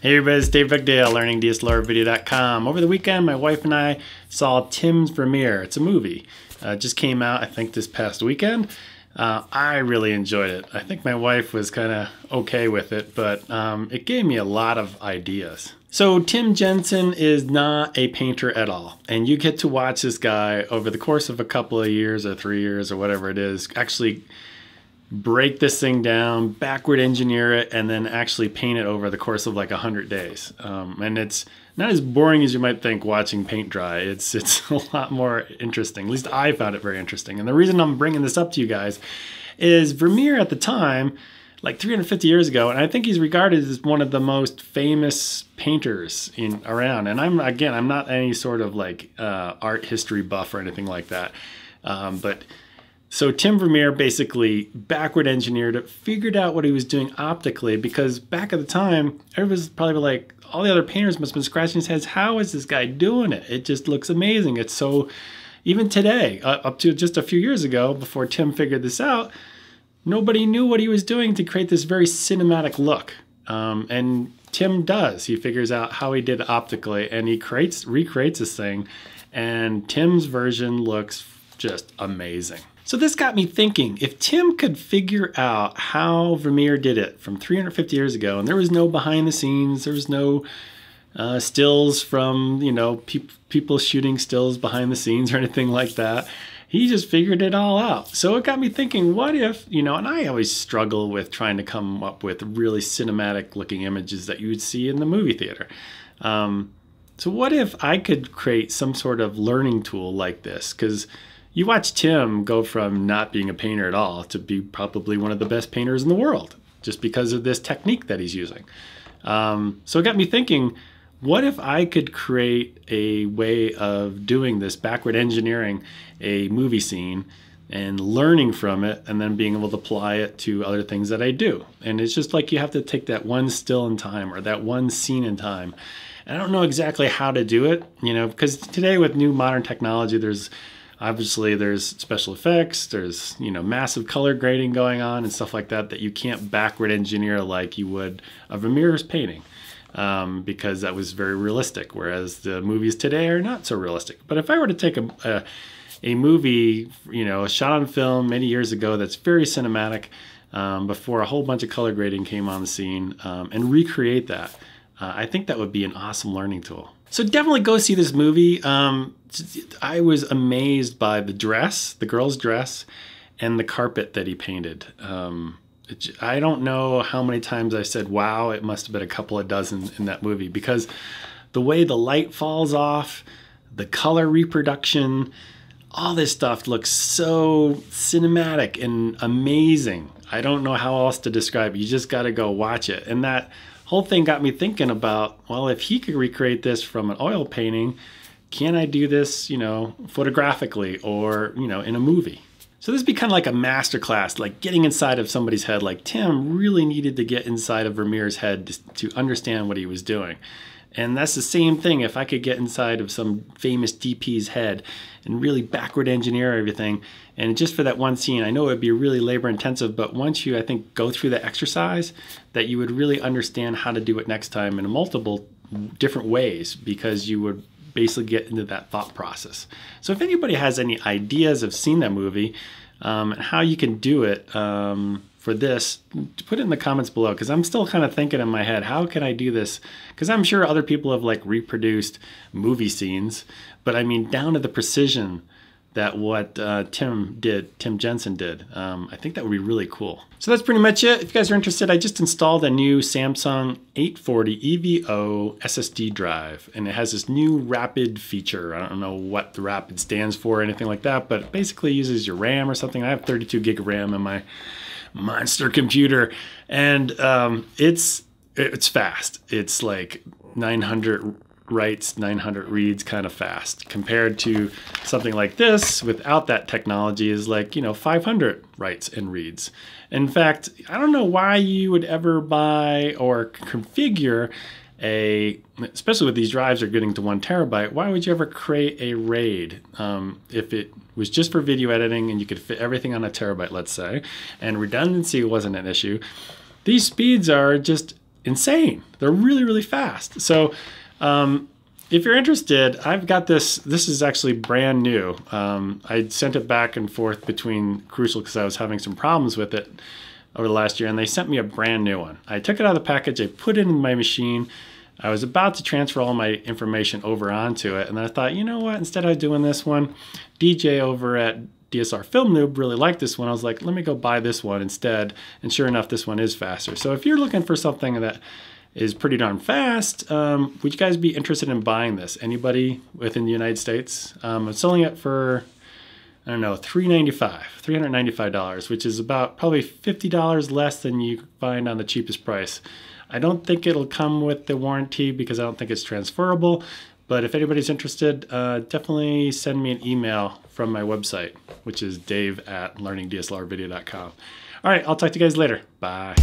Hey everybody, it's Dave Dugdale, learningdslrvideo.com. Over the weekend, my wife and I saw Tim's Vermeer. It's a movie. Uh, just came out, I think, this past weekend. Uh, I really enjoyed it. I think my wife was kind of okay with it, but um, it gave me a lot of ideas. So, Tim Jensen is not a painter at all, and you get to watch this guy over the course of a couple of years or three years or whatever it is actually break this thing down, backward engineer it, and then actually paint it over the course of like 100 days. Um, and it's not as boring as you might think watching paint dry. It's, it's a lot more interesting. At least I found it very interesting. And the reason I'm bringing this up to you guys is Vermeer at the time, like 350 years ago, and I think he's regarded as one of the most famous painters in around. And I'm again, I'm not any sort of like uh, art history buff or anything like that, um, but so Tim Vermeer basically backward engineered it, figured out what he was doing optically because back at the time, everybody's probably like, all the other painters must have been scratching his heads. How is this guy doing it? It just looks amazing. It's so, even today, uh, up to just a few years ago, before Tim figured this out, nobody knew what he was doing to create this very cinematic look. Um, and Tim does. He figures out how he did optically, and he creates recreates this thing. And Tim's version looks just amazing. So this got me thinking, if Tim could figure out how Vermeer did it from 350 years ago, and there was no behind the scenes, there was no uh, stills from, you know, pe people shooting stills behind the scenes or anything like that. He just figured it all out. So it got me thinking, what if, you know, and I always struggle with trying to come up with really cinematic looking images that you would see in the movie theater. Um, so what if I could create some sort of learning tool like this? Because you watch Tim go from not being a painter at all to be probably one of the best painters in the world just because of this technique that he's using. Um, so it got me thinking what if I could create a way of doing this backward engineering a movie scene and learning from it and then being able to apply it to other things that I do? And it's just like you have to take that one still in time or that one scene in time. And I don't know exactly how to do it, you know, because today with new modern technology, there's obviously there's special effects there's you know massive color grading going on and stuff like that that you can't backward engineer like you would a vermeer's painting um, because that was very realistic whereas the movies today are not so realistic but if i were to take a, a, a movie you know a shot on film many years ago that's very cinematic um, before a whole bunch of color grading came on the scene um, and recreate that uh, i think that would be an awesome learning tool so definitely go see this movie. Um, I was amazed by the dress, the girl's dress, and the carpet that he painted. Um, it, I don't know how many times I said, wow, it must have been a couple of dozen in that movie because the way the light falls off, the color reproduction, all this stuff looks so cinematic and amazing. I don't know how else to describe it. You just got to go watch it. And that whole thing got me thinking about, well, if he could recreate this from an oil painting, can I do this, you know, photographically or, you know, in a movie? So this would be kind of like a masterclass, like getting inside of somebody's head. Like Tim really needed to get inside of Vermeer's head to, to understand what he was doing. And that's the same thing. If I could get inside of some famous DP's head and really backward engineer everything, and just for that one scene, I know it would be really labor intensive, but once you, I think, go through the exercise, that you would really understand how to do it next time in multiple different ways because you would basically get into that thought process. So if anybody has any ideas of seeing that movie um, and how you can do it, um, for this, put it in the comments below because I'm still kind of thinking in my head, how can I do this? Because I'm sure other people have like reproduced movie scenes, but I mean down to the precision that what uh, Tim did, Tim Jensen did. Um, I think that would be really cool. So that's pretty much it. If you guys are interested, I just installed a new Samsung 840 EVO SSD drive, and it has this new rapid feature. I don't know what the rapid stands for or anything like that, but basically uses your RAM or something. I have 32 gig of RAM in my monster computer, and um, it's it's fast. It's like 900 writes 900 reads kind of fast compared to something like this without that technology is like you know 500 writes and reads in fact i don't know why you would ever buy or configure a, especially with these drives are getting to one terabyte, why would you ever create a RAID um, if it was just for video editing and you could fit everything on a terabyte, let's say, and redundancy wasn't an issue? These speeds are just insane. They're really, really fast. So, um, if you're interested, I've got this. This is actually brand new. Um, I sent it back and forth between Crucial because I was having some problems with it over the last year and they sent me a brand new one. I took it out of the package, I put it in my machine. I was about to transfer all my information over onto it and I thought, you know what, instead of doing this one, DJ over at DSR Film Noob really liked this one. I was like, let me go buy this one instead. And sure enough, this one is faster. So if you're looking for something that is pretty darn fast. Um, would you guys be interested in buying this? Anybody within the United States? Um, I'm selling it for I don't know, $395, $395, which is about probably $50 less than you find on the cheapest price. I don't think it'll come with the warranty because I don't think it's transferable, but if anybody's interested, uh, definitely send me an email from my website, which is dave at learningdslrvideo.com. All right, I'll talk to you guys later. Bye.